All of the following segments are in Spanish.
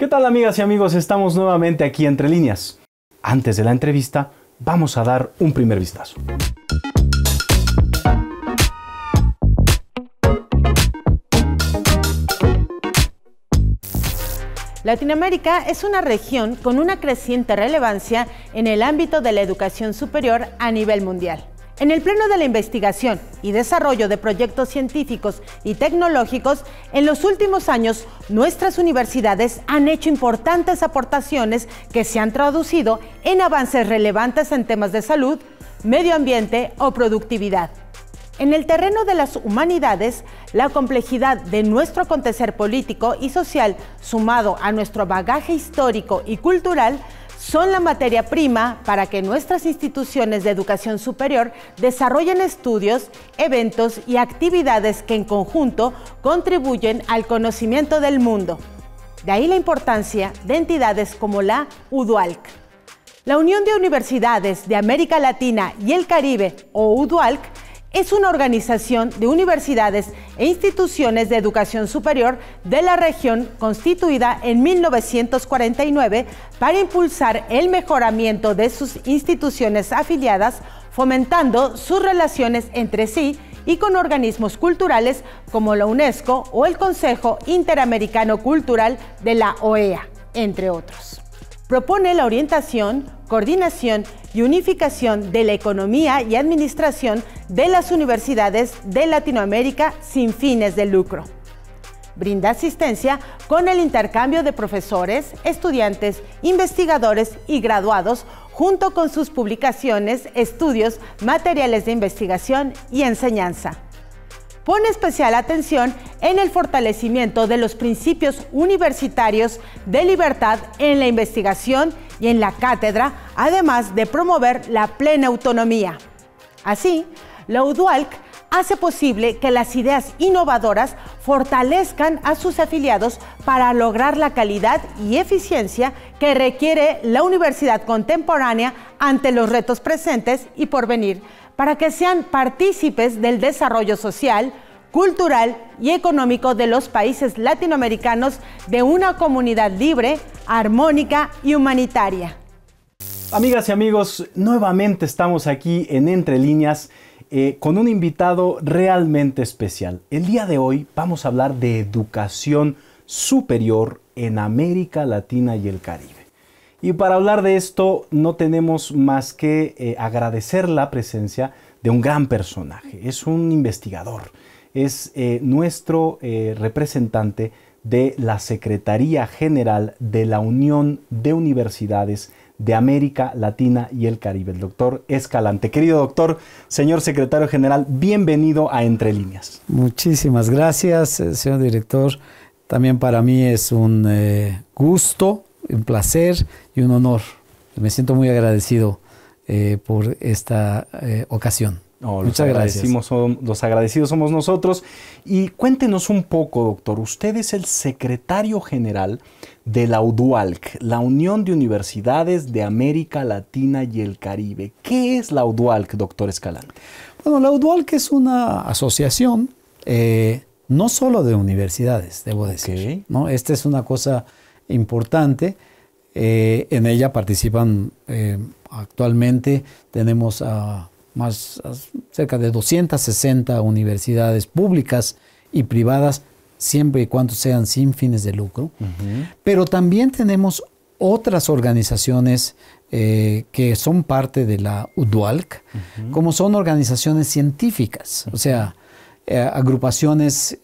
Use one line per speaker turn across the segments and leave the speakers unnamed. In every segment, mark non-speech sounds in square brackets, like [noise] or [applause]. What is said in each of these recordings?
¿Qué tal amigas y amigos? Estamos nuevamente aquí entre líneas. Antes de la entrevista, vamos a dar un primer vistazo.
Latinoamérica es una región con una creciente relevancia en el ámbito de la educación superior a nivel mundial. En el pleno de la investigación y desarrollo de proyectos científicos y tecnológicos, en los últimos años nuestras universidades han hecho importantes aportaciones que se han traducido en avances relevantes en temas de salud, medio ambiente o productividad. En el terreno de las humanidades, la complejidad de nuestro acontecer político y social, sumado a nuestro bagaje histórico y cultural, son la materia prima para que nuestras instituciones de educación superior desarrollen estudios, eventos y actividades que en conjunto contribuyen al conocimiento del mundo. De ahí la importancia de entidades como la UDUALC. La Unión de Universidades de América Latina y el Caribe, o UDUALC, es una organización de universidades e instituciones de educación superior de la región constituida en 1949 para impulsar el mejoramiento de sus instituciones afiliadas, fomentando sus relaciones entre sí y con organismos culturales como la UNESCO o el Consejo Interamericano Cultural de la OEA, entre otros propone la orientación, coordinación y unificación de la economía y administración de las universidades de Latinoamérica sin fines de lucro. Brinda asistencia con el intercambio de profesores, estudiantes, investigadores y graduados, junto con sus publicaciones, estudios, materiales de investigación y enseñanza pone especial atención en el fortalecimiento de los principios universitarios de libertad en la investigación y en la cátedra, además de promover la plena autonomía. Así, la UDUALC hace posible que las ideas innovadoras fortalezcan a sus afiliados para lograr la calidad y eficiencia que requiere la universidad contemporánea ante los retos presentes y por venir para que sean partícipes del desarrollo social, cultural y económico de los países latinoamericanos de una comunidad libre, armónica y humanitaria.
Amigas y amigos, nuevamente estamos aquí en Entre Líneas eh, con un invitado realmente especial. El día de hoy vamos a hablar de educación superior en América Latina y el Caribe. Y para hablar de esto no tenemos más que eh, agradecer la presencia de un gran personaje. Es un investigador, es eh, nuestro eh, representante de la Secretaría General de la Unión de Universidades de América Latina y el Caribe, el doctor Escalante. Querido doctor, señor secretario general, bienvenido a Entre Líneas.
Muchísimas gracias, señor director. También para mí es un gusto un placer y un honor. Me siento muy agradecido eh, por esta eh, ocasión.
Muchas gracias. los agradecidos somos nosotros. Y cuéntenos un poco, doctor. Usted es el secretario general de la UDUALC, la Unión de Universidades de América Latina y el Caribe. ¿Qué es la UDUALC, doctor Escalante? Bueno, la UDUALC es una asociación
eh, no solo de universidades, debo decir. ¿no? Esta es una cosa importante. Eh, en ella participan eh, actualmente, tenemos más cerca de 260 universidades públicas y privadas, siempre y cuando sean sin fines de lucro. Pero también tenemos otras organizaciones eh, que son parte de la UDUALC, como son organizaciones científicas, o sea, agrupaciones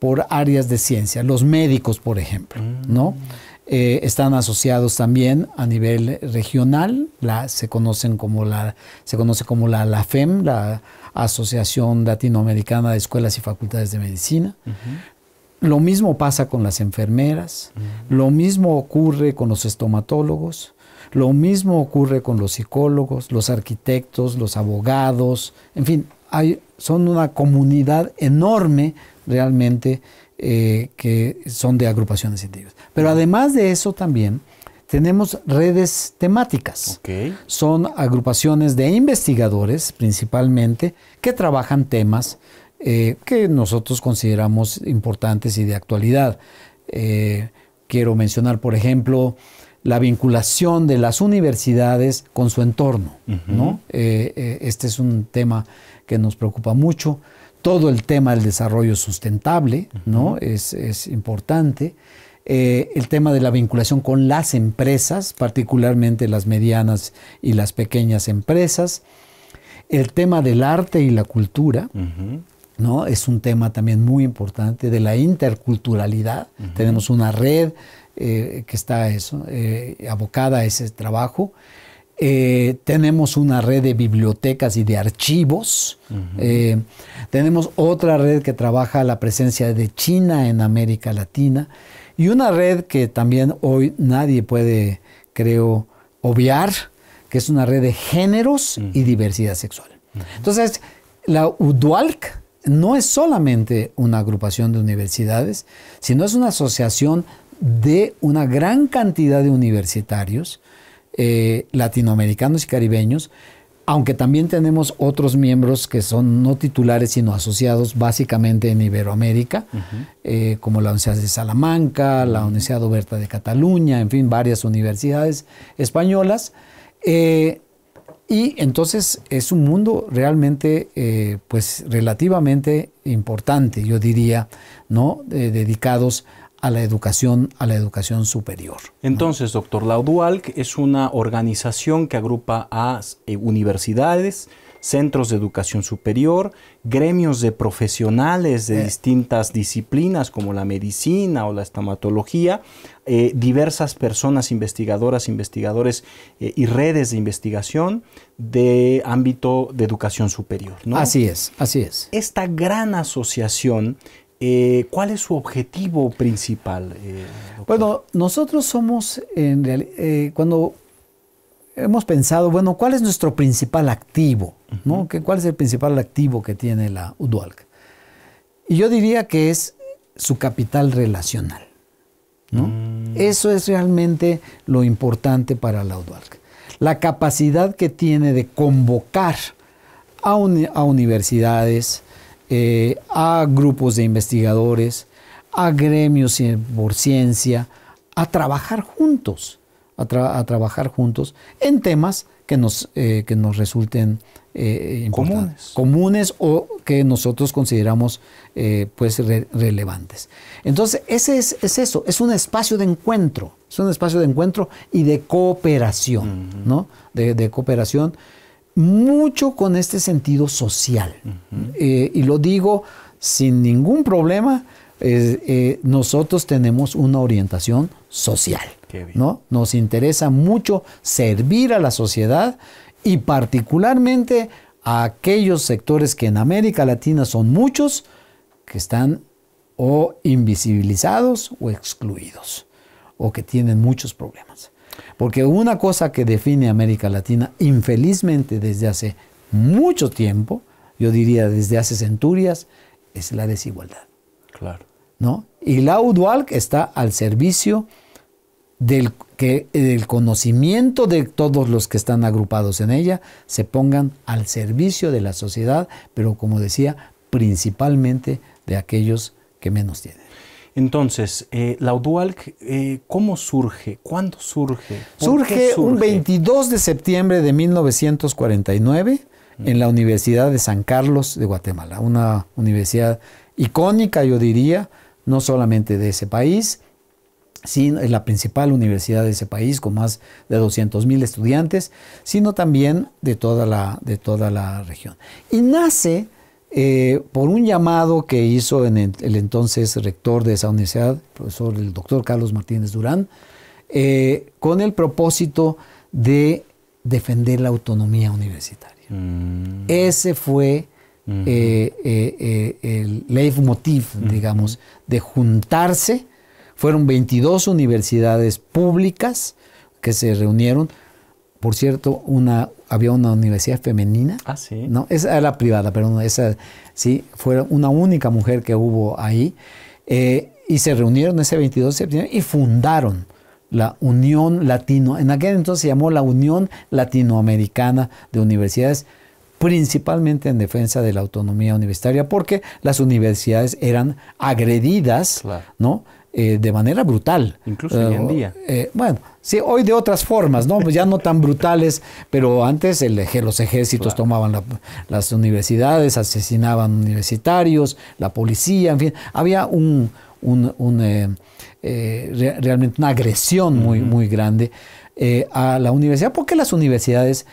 por áreas de ciencia. Los médicos, por ejemplo, ¿no? Eh, están asociados también a nivel regional, la, se, conocen como la, se conoce como la, la FEM, la Asociación Latinoamericana de Escuelas y Facultades de Medicina. Lo mismo pasa con las enfermeras, lo mismo ocurre con los estomatólogos, lo mismo ocurre con los psicólogos, los arquitectos, los abogados, en fin, hay, son una comunidad enorme realmente eh, que son de agrupaciones científicas. Pero además de eso también tenemos redes temáticas. Son agrupaciones de investigadores principalmente que trabajan temas eh, que nosotros consideramos importantes y de actualidad. Eh, quiero mencionar, por ejemplo, la vinculación de las universidades con su entorno. ¿no? este es un tema que nos preocupa mucho todo el tema del desarrollo sustentable, ¿no? Es, importante. Eh, el tema de la vinculación con las empresas, particularmente las medianas y las pequeñas empresas. El tema del arte y la cultura, ¿no? Es un tema también muy importante de la interculturalidad. Tenemos una red eh, que está eso, eh, abocada a ese trabajo. Eh, tenemos una red de bibliotecas y de archivos. Eh, tenemos otra red que trabaja la presencia de China en América Latina. Y una red que también hoy nadie puede, creo, obviar, que es una red de géneros y diversidad sexual. Entonces, la UDUALC no es solamente una agrupación de universidades, sino es una asociación de una gran cantidad de universitarios eh, latinoamericanos y caribeños, aunque también tenemos otros miembros que son no titulares sino asociados básicamente en Iberoamérica, eh, como la Universidad de Salamanca, la Universidad Oberta de Cataluña, en fin, varias universidades españolas. Eh, y entonces es un mundo realmente, pues relativamente importante, yo diría, ¿no? dedicados a la educación, a la educación
superior. Entonces, doctor, la es una organización que agrupa a eh, universidades, centros de educación superior, gremios de profesionales de eh. distintas disciplinas como la medicina o la estomatología, eh, diversas personas investigadoras, investigadores y redes de investigación de ámbito de educación superior. ¿no? Así es, así es. Esta gran asociación eh, ¿Cuál es su objetivo principal? Eh, bueno,
nosotros somos, eh, cuando hemos pensado, bueno, ¿cuál es nuestro principal activo? ¿Cuál es el principal activo que tiene la UDUALC? Y yo diría que es su capital relacional. Mm. Eso es realmente lo importante para la UDUALC. La capacidad que tiene de convocar a universidades, eh, a grupos de investigadores, a gremios eh, por ciencia, a trabajar juntos, a, trabajar juntos en temas que nos, eh, que nos resulten comunes. comunes o que nosotros consideramos pues relevantes. Entonces, ese es, eso, es un espacio de encuentro, es un espacio de encuentro y de cooperación, ¿no? de cooperación mucho con este sentido social. Eh, y lo digo sin ningún problema, eh, nosotros tenemos una orientación social. Nos interesa mucho servir a la sociedad y particularmente a aquellos sectores que en América Latina son muchos, que están o invisibilizados o excluidos, o que tienen muchos problemas. Porque una cosa que define América Latina, infelizmente desde hace mucho tiempo, yo diría desde hace centurias, es la desigualdad. Claro. ¿No? Y la UDUALC está al servicio del, que, del conocimiento de todos los que están agrupados en ella, se pongan al servicio de la sociedad, pero como decía, principalmente de aquellos que menos tienen.
Entonces, eh, la UDUALC, eh, ¿cómo surge? ¿Cuándo surge? Surge, un
22 de septiembre de 1949 mm. en la Universidad de San Carlos de Guatemala, una universidad icónica, yo diría, no solamente de ese país, sino la principal universidad de ese país con más de 200 mil estudiantes, sino también de toda, la, de toda la región. Y nace eh, por un llamado que hizo el, entonces rector de esa universidad, el profesor, el doctor Carlos Martínez Durán, eh, con el propósito de defender la autonomía universitaria. Mm. Ese fue eh, el leitmotiv, digamos, de juntarse. Fueron 22 universidades públicas que se reunieron por cierto, había una universidad femenina. Ah, sí. No, esa era privada, pero esa sí, fue una única mujer que hubo ahí. Eh, y se reunieron ese 22 de septiembre y fundaron la Unión Latino. En aquel entonces se llamó la Unión Latinoamericana de Universidades, principalmente en defensa de la autonomía universitaria, porque las universidades eran agredidas, ¿no? Eh, de manera brutal. Incluso hoy en eh, día. Eh, bueno, sí, hoy de otras formas, ¿no? Pues ya no tan brutales, pero antes el, los ejércitos tomaban las universidades, asesinaban universitarios, la policía, en fin, había un, un, realmente una agresión muy, muy grande a la universidad, porque las universidades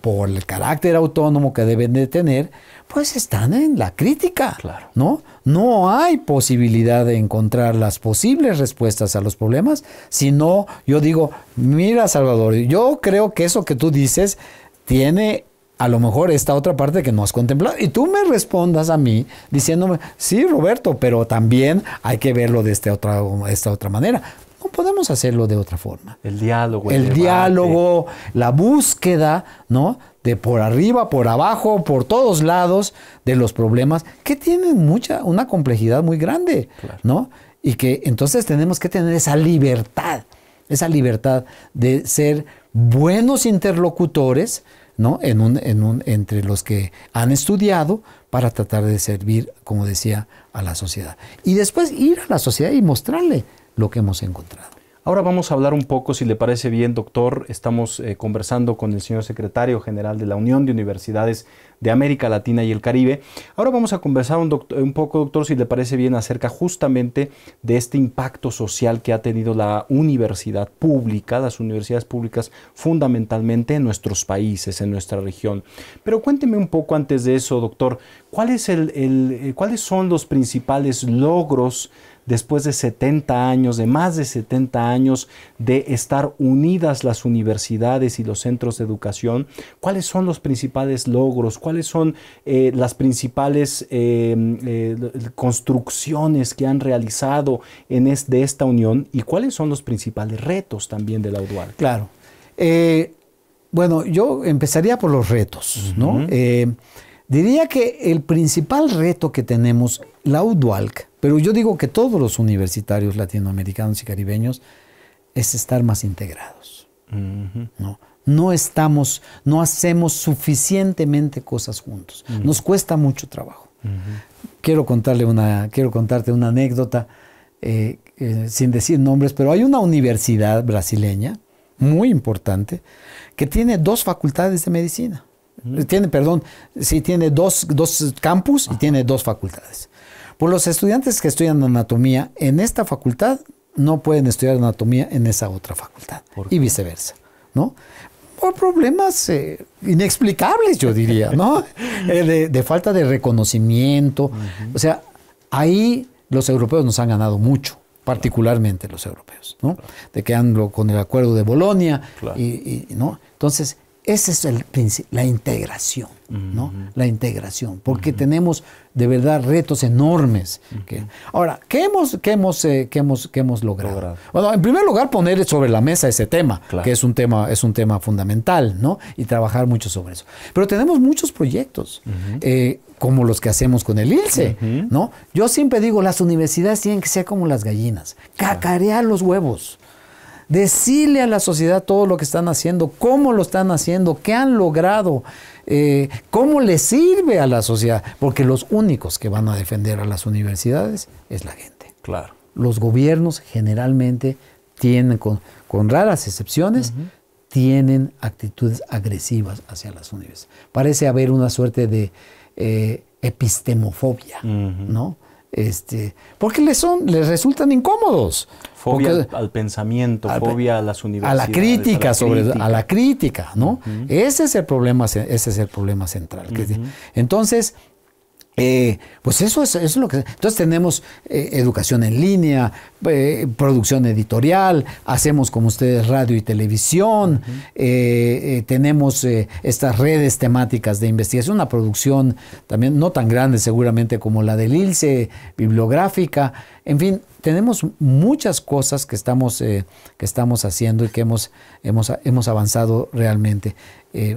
por el carácter autónomo que deben de tener, pues están en la crítica, claro. ¿no? No hay posibilidad de encontrar las posibles respuestas a los problemas, sino yo digo, mira Salvador, yo creo que eso que tú dices tiene a lo mejor esta otra parte que no has contemplado. Y tú me respondas a mí diciéndome, sí, Roberto, pero también hay que verlo de esta otra, esta otra manera podemos hacerlo de otra forma? El diálogo. El, diálogo, la búsqueda, ¿no? De por arriba, por abajo, por todos lados de los problemas, que tienen mucha, una complejidad muy grande, ¿no? Y que entonces tenemos que tener esa libertad, esa libertad de ser buenos interlocutores, ¿no? En un, en un, entre los que han estudiado para tratar de servir, como decía, a la sociedad. Y después ir a la sociedad y mostrarle lo que hemos encontrado.
Ahora vamos a hablar un poco, si le parece bien, doctor. Estamos eh, conversando con el señor secretario general de la Unión de Universidades de América Latina y el Caribe. Ahora vamos a conversar un, poco, doctor, si le parece bien, acerca justamente de este impacto social que ha tenido la universidad pública, las universidades públicas, fundamentalmente en nuestros países, en nuestra región. Pero cuénteme un poco antes de eso, doctor, eh, ¿cuáles son los principales logros después de 70 años, de más de 70 años de estar unidas las universidades y los centros de educación, cuáles son los principales logros, cuáles son eh, las principales em, eh, construcciones que han realizado en de esta unión y cuáles son los principales retos también de la UDUAR. Claro. Eh, bueno, yo empezaría por los
retos, ¿no? Diría que el principal reto que tenemos, la UDUALC, pero yo digo que todos los universitarios latinoamericanos y caribeños, es estar más integrados. ¿no? estamos, no hacemos suficientemente cosas juntos. Nos cuesta mucho trabajo. quiero, contarle una, quiero contarte una anécdota, eh, eh, sin decir nombres, pero hay una universidad brasileña muy importante que tiene dos facultades de medicina tiene, perdón, sí tiene dos, campus y tiene dos facultades. Por los estudiantes que estudian anatomía en esta facultad, no pueden estudiar anatomía en esa otra facultad y viceversa, ¿no? Por problemas eh, inexplicables, yo diría, ¿no? [laughs] Eh, de, falta de reconocimiento. O sea, ahí los europeos nos han ganado mucho, particularmente los europeos, ¿no? De que han con el acuerdo de Bolonia y, y, ¿no? Entonces, ese es el la integración, ¿no? La integración, porque tenemos de verdad retos enormes. ahora, ¿qué hemos, hemos, eh, logrado? Bueno, en primer lugar, poner sobre la mesa ese tema, que es un tema, es un tema fundamental, ¿no? Y trabajar mucho sobre eso. Pero tenemos muchos proyectos. Eh, como los que hacemos con el ILSE, ¿no? Yo siempre digo, las universidades tienen que ser como las gallinas, cacarear los huevos, Decirle a la sociedad todo lo que están haciendo, cómo lo están haciendo, qué han logrado, eh, cómo le sirve a la sociedad. Porque los únicos que van a defender a las universidades es la gente. Claro. Los gobiernos generalmente tienen, con, raras excepciones, tienen actitudes agresivas hacia las universidades. Parece haber una suerte de eh, epistemofobia, ¿no? este, porque les, son, les resultan incómodos. Fobia al, pensamiento, fobia
a las universidades. A la crítica, sobre a
la crítica, ¿no? Ese es el problema, ese es el problema central. Entonces, eh, pues eso es, lo que... Entonces tenemos eh, educación en línea, eh, producción editorial, hacemos como ustedes radio y televisión, tenemos estas redes temáticas de investigación, una producción también no tan grande seguramente como la del ILSE, bibliográfica, en fin, tenemos muchas cosas que estamos, que estamos haciendo y que hemos, hemos, hemos avanzado realmente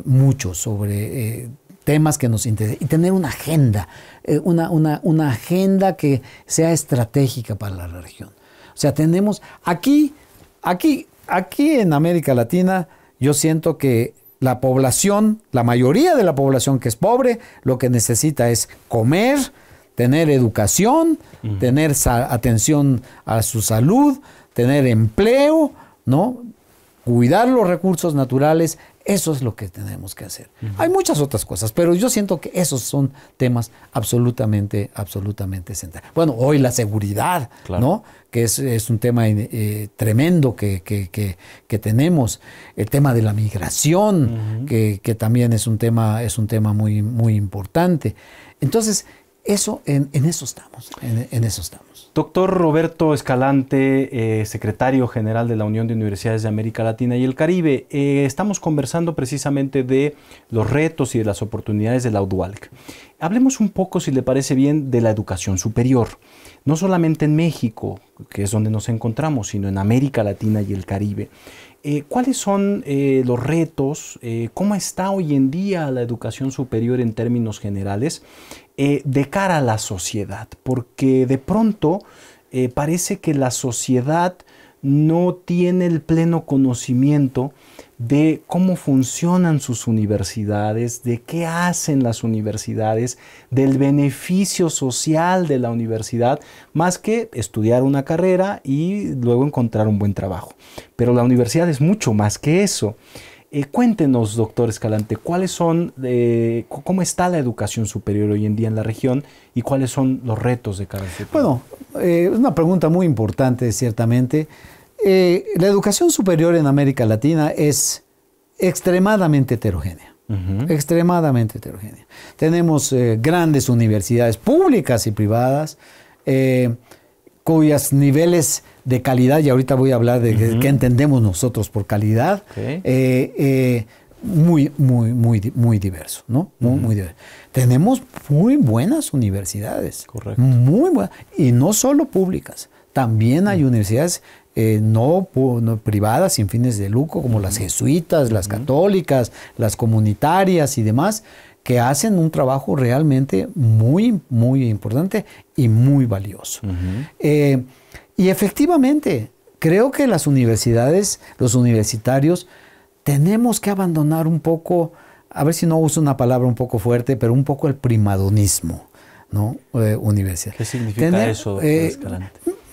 mucho sobre temas que nos interesan y tener una agenda, eh, una, agenda que sea estratégica para la región. O sea, tenemos aquí, aquí, aquí en América Latina, yo siento que la población, la mayoría de la población que es pobre, lo que necesita es comer, tener educación, tener atención a su salud, tener empleo, ¿no? Cuidar los recursos naturales eso es lo que tenemos que hacer. Hay muchas otras cosas, pero yo siento que esos son temas absolutamente, absolutamente centrales. Bueno, hoy la seguridad, ¿no? Que es, un tema eh, tremendo que, que, que, tenemos. El tema de la migración, que, también es un tema, es un tema muy, muy importante. Entonces, eso, en, eso estamos, en, eso estamos.
Doctor Roberto Escalante, eh, secretario general de la Unión de Universidades de América Latina y el Caribe, eh, estamos conversando precisamente de los retos y de las oportunidades de la UDUALC. Hablemos un poco, si le parece bien, de la educación superior, no solamente en México, que es donde nos encontramos, sino en América Latina y el Caribe. Eh, ¿Cuáles son eh, los retos? Eh, ¿Cómo está hoy en día la educación superior en términos generales de cara a la sociedad? Porque de pronto parece que la sociedad no tiene el pleno conocimiento de cómo funcionan sus universidades, de qué hacen las universidades, del beneficio social de la universidad, más que estudiar una carrera y luego encontrar un buen trabajo. Pero la universidad es mucho más que eso. Eh, cuéntenos, doctor Escalante, cuáles son, eh, cómo está la educación superior hoy en día en la región y cuáles son los retos de cada sector. Bueno,
eh, es una pregunta muy importante, ciertamente. Eh, la educación superior en América Latina es extremadamente heterogénea. Extremadamente heterogénea. Tenemos eh, grandes universidades públicas y privadas eh, cuyas cuyos niveles de calidad, y ahorita voy a hablar de qué entendemos nosotros por calidad, muy, muy, muy, muy diverso, ¿no? muy diverso. Tenemos muy buenas universidades. Correcto. Muy buenas. Y no solo públicas, también hay universidades eh, no, privadas sin fines de lucro, como las jesuitas, las católicas, las comunitarias y demás, que hacen un trabajo realmente muy, muy importante y muy valioso. Eh, y efectivamente, creo que las universidades, los universitarios, tenemos que abandonar un poco, a ver si no uso una palabra un poco fuerte, pero un poco el primadonismo, ¿no? Eh, universidad. ¿Qué significa eso,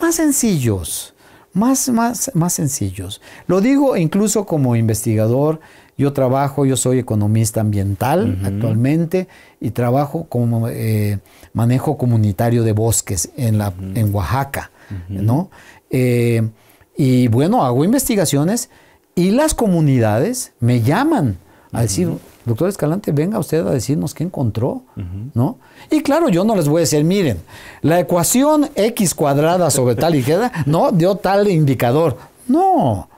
Más sencillos más, más, sencillos. Lo digo incluso como investigador, yo trabajo, yo soy economista ambiental actualmente y trabajo como eh, manejo comunitario de bosques en, la, en Oaxaca, ¿no? Eh, y bueno, hago investigaciones y las comunidades me llaman a decir, doctor Escalante, venga usted a decirnos qué encontró, ¿no? Y claro, yo no les voy a decir, miren, la ecuación x cuadrada sobre tal y queda, [laughs] no dio tal indicador. No,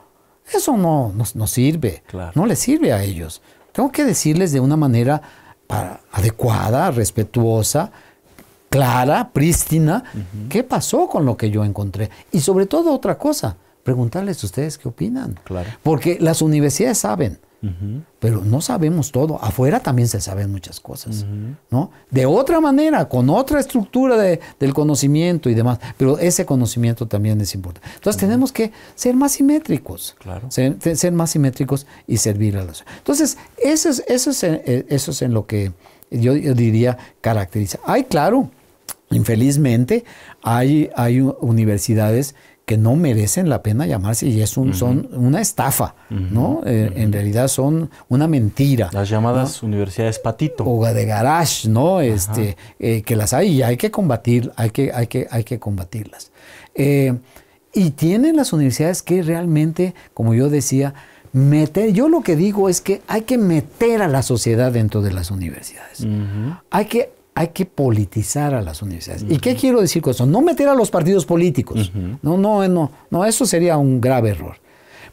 eso no nos sirve, no les sirve a ellos. Tengo que decirles de una manera adecuada, respetuosa, clara, prístina, qué pasó con lo que yo encontré. Y sobre todo otra cosa, preguntarles a ustedes qué opinan. Porque las universidades saben, pero no sabemos todo. Afuera también se saben muchas cosas, ¿no? De otra manera, con otra estructura del conocimiento y demás. Pero ese conocimiento también es importante. Entonces tenemos que ser más simétricos. Ser, más simétricos y servir a los. Entonces, eso es, eso es, eh, eh, eso es en lo que yo, diría caracteriza. Hay, claro, infelizmente, hay, hay universidades que no merecen la pena llamarse y es un, son una estafa, ¿no? Eh, en realidad son una mentira. Las llamadas universidades patito. O de garage, ¿no? Este, eh, que las hay y hay que combatir, hay que, hay que, hay que combatirlas. Eh, y tienen las universidades que realmente, como yo decía, meter, yo lo que digo es que hay que meter a la sociedad dentro de las universidades. Hay que hay que politizar a las universidades. ¿Y qué quiero decir con eso? No meter a los partidos políticos. No, no, no, eso sería un grave error.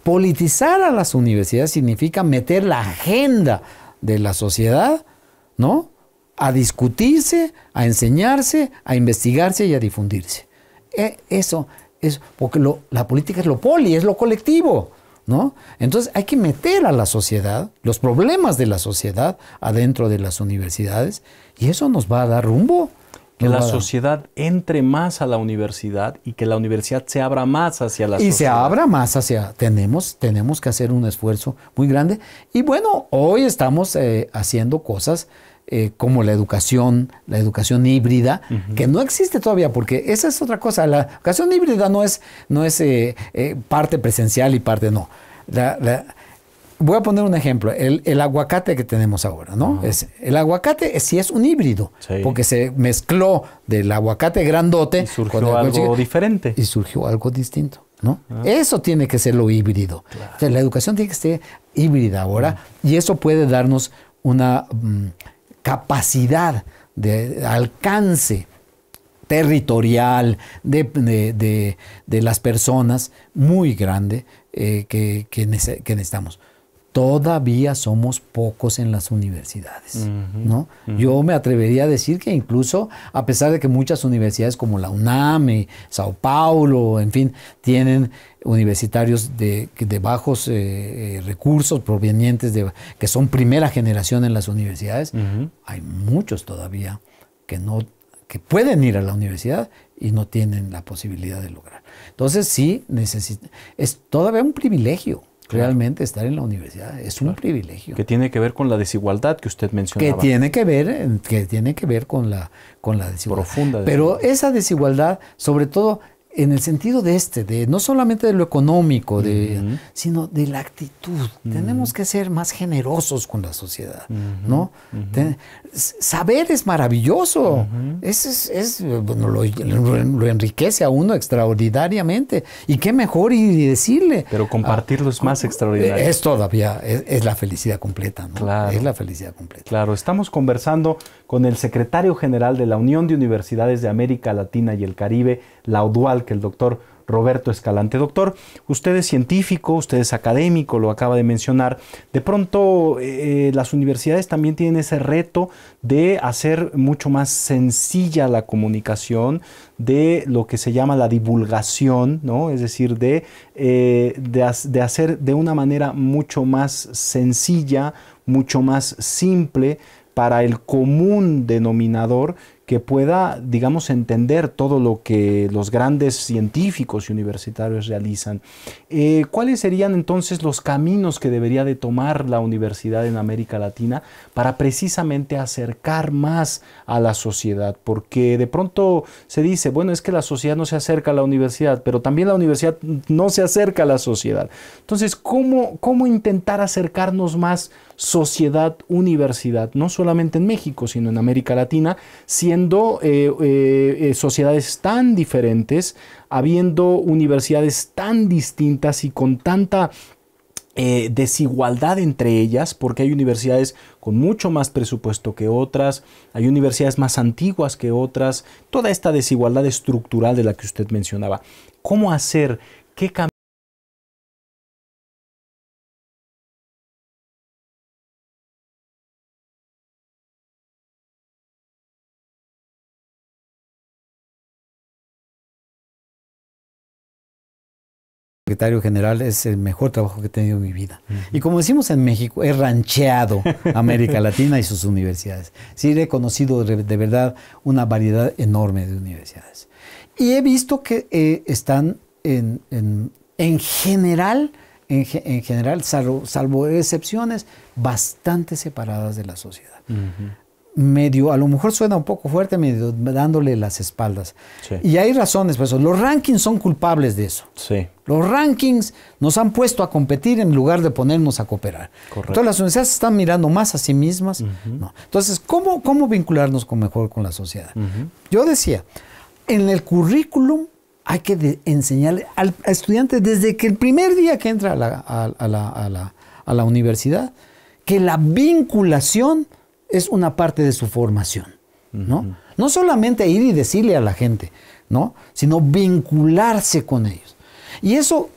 Politizar a las universidades significa meter la agenda de la sociedad, ¿no? A discutirse, a enseñarse, a investigarse y a difundirse. E, eso, es porque la política es lo poli, es lo colectivo. Entonces hay que meter a la sociedad, los problemas de la sociedad, adentro de las universidades, y eso nos va a dar rumbo. Que la sociedad
entre más a la universidad y que la universidad se abra más hacia la sociedad. Y se
abra más hacia... Tenemos, tenemos que hacer un esfuerzo muy grande. Y bueno, hoy estamos eh, haciendo cosas eh, como la educación, la educación híbrida, que no existe todavía, porque esa es otra cosa. La educación híbrida no es, no es eh, eh, parte presencial y parte no. voy a poner un ejemplo, el, aguacate que tenemos ahora, ¿no? es, el aguacate sí es un híbrido, porque se mezcló del aguacate grandote. Y surgió algo diferente. Y surgió algo distinto. ¿No? Ah. Eso tiene que ser lo híbrido. la educación tiene que ser híbrida ahora y eso puede darnos una... Mm, capacidad de alcance territorial de, las personas muy grande eh, que, que necesitamos todavía somos pocos en las universidades. ¿no? Yo me atrevería a decir que incluso, a pesar de que muchas universidades como la UNAM, y Sao Paulo, en fin, tienen universitarios de, bajos eh, eh, recursos provenientes de que son primera generación en las universidades, hay muchos todavía que no que pueden ir a la universidad y
no tienen la
posibilidad de lograr. Entonces sí, es todavía un privilegio Realmente
estar en la universidad es un privilegio. Que tiene que ver con la desigualdad que usted mencionaba. Que tiene
que ver, tiene que ver con la, con la desigualdad. Profunda Pero esa desigualdad, sobre todo, en el sentido de este, de no solamente de lo económico, sino de la actitud. Tenemos que ser más generosos con la sociedad, ¿no? saber es maravilloso, es, es, lo, enriquece a uno extraordinariamente. Y qué mejor y decirle. Pero compartirlo
es más eh, extraordinario. Es todavía, es, la felicidad completa, ¿no? Claro. Es la felicidad completa. Claro, estamos conversando con el secretario general de la Unión de Universidades de América Latina y el Caribe, la UDUAL, que el doctor Roberto Escalante. Doctor, usted es científico, usted es académico, lo acaba de mencionar. De pronto, eh, las universidades también tienen ese reto de hacer mucho más sencilla la comunicación de lo que se llama la divulgación, ¿no? Es decir, de eh, hacer de una manera mucho más sencilla, mucho más simple para el común denominador que pueda, digamos, entender todo lo que los grandes científicos y universitarios realizan. Eh, ¿Cuáles serían entonces los caminos que debería de tomar la universidad en América Latina para precisamente acercar más a la sociedad? Porque de pronto se dice, bueno, es que la sociedad no se acerca a la universidad, pero también la universidad no se acerca a la sociedad. Entonces, ¿cómo, cómo intentar acercarnos más sociedad-universidad? No solamente en México, sino en América Latina, habiendo eh, eh, eh, sociedades tan diferentes, habiendo universidades tan distintas y con tanta desigualdad entre ellas, porque hay universidades con mucho más presupuesto que otras, hay universidades más antiguas que otras, toda esta desigualdad estructural de la que usted mencionaba. ¿Cómo hacer? ¿Qué cambiar?
secretario general es el mejor trabajo que he tenido en mi vida. Y como decimos en México, he rancheado América Latina y sus universidades. he conocido de verdad una variedad enorme de universidades. Y he visto que eh, están en, general, en, general salvo, excepciones, bastante separadas de la sociedad medio, a lo mejor suena un poco fuerte, medio dándole las espaldas. Y hay razones por eso. Los rankings son culpables de eso. Los rankings nos han puesto a competir en lugar de ponernos a cooperar. todas Entonces las universidades están mirando más a sí mismas. Entonces, ¿cómo, ¿cómo vincularnos mejor con la sociedad? Yo decía, en el currículum hay que enseñarle al, estudiante desde que el primer día que entra a la, la universidad, que la vinculación es una parte de su formación, ¿no? No solamente ir y decirle a la gente, ¿no? Sino vincularse con ellos. Y eso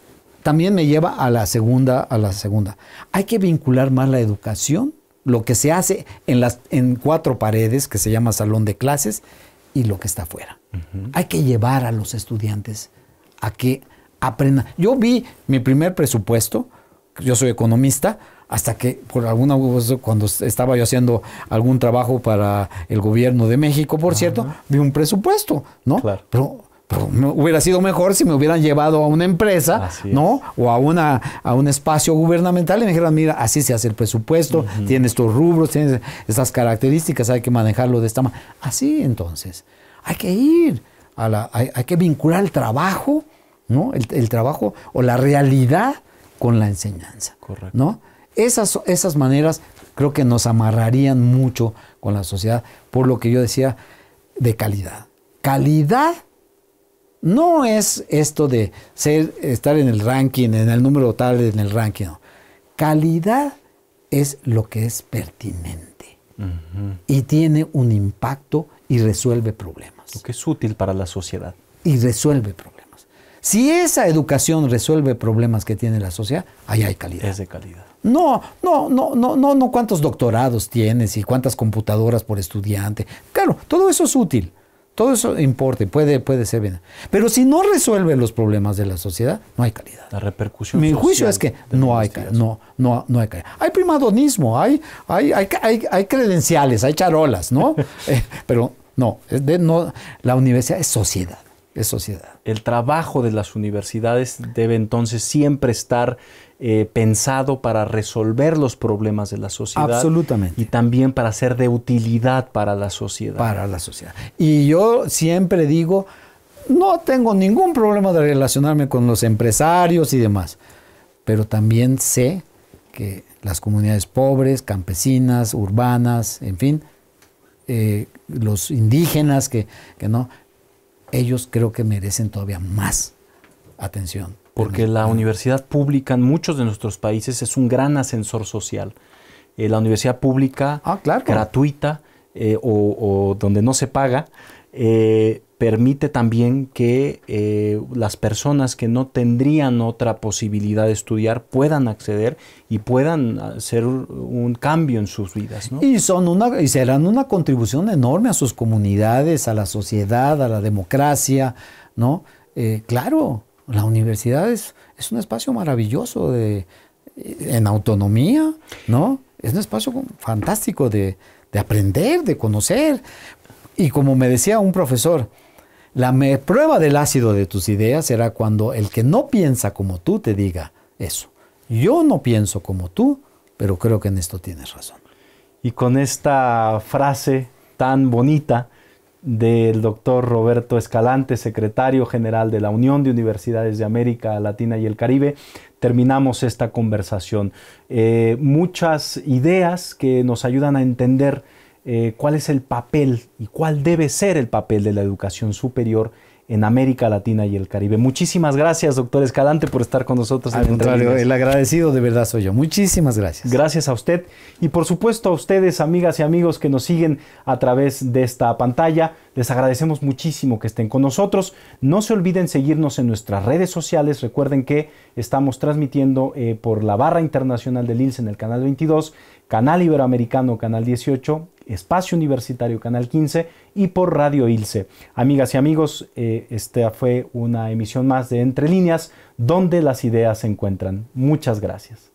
también me lleva a la segunda, a la segunda. Hay que vincular más la educación, lo que se hace en las en cuatro paredes que se llama salón de clases y lo que está afuera. Hay que llevar a los estudiantes a que aprendan. Yo vi mi primer presupuesto, yo soy economista, hasta que por alguna cuando estaba yo haciendo algún trabajo para el gobierno de México, por cierto, vi un presupuesto, ¿no? Pero, hubiera sido mejor si me hubieran llevado a una empresa, ¿no? O a un espacio gubernamental y me dijeran, mira, así se hace el presupuesto, tiene estos rubros, tiene estas características, hay que manejarlo de esta manera. Así entonces, hay que ir a la, hay, que vincular el trabajo, ¿no? El, trabajo o la realidad con la enseñanza. Correcto. ¿No? Esas, maneras creo que nos amarrarían mucho con la sociedad, por lo que yo decía de calidad. Calidad no es esto de ser, estar en el ranking, en el número tal, en el ranking. Calidad es lo que es pertinente y tiene un impacto y resuelve problemas. Lo que es útil para la sociedad. Y resuelve problemas. Si esa educación resuelve problemas que tiene la sociedad,
ahí hay calidad. de calidad.
No, no, no, no, no, no cuántos doctorados tienes y cuántas computadoras por estudiante. Claro, todo eso es útil, todo eso importa, puede, puede ser bien. Pero si no resuelve los problemas de la sociedad, no hay calidad. La repercusión. Mi juicio es que no hay, no, no, no hay calidad. Hay primadonismo, hay, hay, hay, credenciales,
hay charolas, ¿no? [laughs] Eh, pero no, de, no, la universidad es sociedad es sociedad. El trabajo de las universidades debe entonces siempre estar eh, pensado para resolver los problemas de la sociedad. Absolutamente. Y también para ser de utilidad para la sociedad. Para la sociedad.
Y yo siempre digo, no tengo ningún problema de relacionarme con los empresarios y demás, pero también sé que las comunidades pobres, campesinas, urbanas, en fin, eh, los indígenas que, que no, ellos creo que merecen todavía más atención.
Porque la universidad pública en muchos de nuestros países es un gran ascensor social. Eh, la universidad pública ah, gratuita eh, o, donde no se paga eh, permite también que eh, las personas que no tendrían otra posibilidad de estudiar puedan acceder y puedan hacer un cambio en sus vidas. Y, son una,
y serán una contribución enorme a sus comunidades, a la sociedad, a la democracia, ¿no? Eh, claro, la universidad es, un espacio maravilloso eh, en autonomía, ¿no? Es un espacio fantástico de aprender, de conocer. Y como me decía un profesor, la prueba del ácido de tus ideas será cuando el que no piensa como tú te diga eso.
Yo no pienso como tú,
pero creo que en esto tienes razón.
Y con esta frase tan bonita del doctor Roberto Escalante, secretario general de la Unión de Universidades de América Latina y el Caribe, terminamos esta conversación. Eh, muchas ideas que nos ayudan a entender eh, cuál es el papel y cuál debe ser el papel de la educación superior en América Latina y el Caribe. Muchísimas gracias, doctor Escalante, por estar con nosotros. en contrario, el agradecido de verdad soy yo. Muchísimas gracias. Gracias a usted y por supuesto a ustedes, amigas y amigos que nos siguen a través de esta pantalla. Les agradecemos muchísimo que estén con nosotros. No se olviden seguirnos en nuestras redes sociales. Recuerden que estamos transmitiendo eh, por la barra internacional del ILS en el canal 22, canal iberoamericano, canal 18 Espacio Universitario Canal 15 y por Radio Ilse. Amigas y amigos, eh, esta fue una emisión más de Entre Líneas, donde las ideas se encuentran. Muchas gracias.